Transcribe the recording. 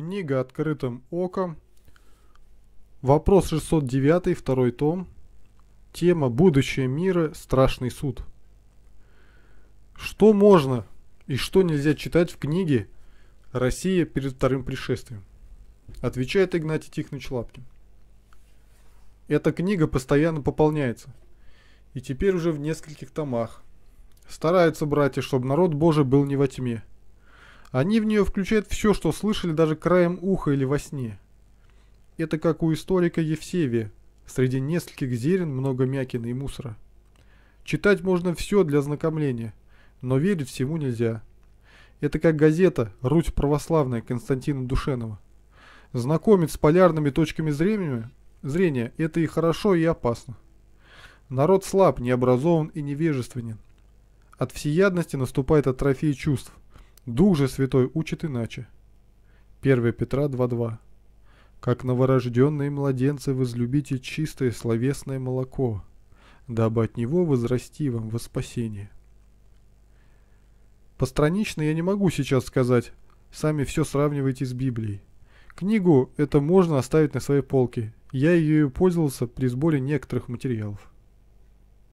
Книга «Открытым оком». Вопрос 609, второй том. Тема «Будущее мира. Страшный суд». Что можно и что нельзя читать в книге «Россия перед вторым пришествием»? Отвечает Игнатий Тихонович Лапкин. Эта книга постоянно пополняется. И теперь уже в нескольких томах. Стараются братья, чтобы народ Божий был не во тьме – они в нее включают все, что слышали даже краем уха или во сне. Это как у историка Евсевия. Среди нескольких зерен много мякины и мусора. Читать можно все для ознакомления, но верить всему нельзя. Это как газета «Русь православная» Константина Душенова. Знакомить с полярными точками зрения, зрения – это и хорошо, и опасно. Народ слаб, необразован и невежественен. От всеядности наступает атрофия чувств – Дух же Святой учит иначе. 1 Петра 2.2 «Как новорожденные младенцы возлюбите чистое словесное молоко, дабы от него возрасти вам во спасение». Постранично я не могу сейчас сказать, сами все сравнивайте с Библией. Книгу это можно оставить на своей полке, я ее пользовался при сборе некоторых материалов.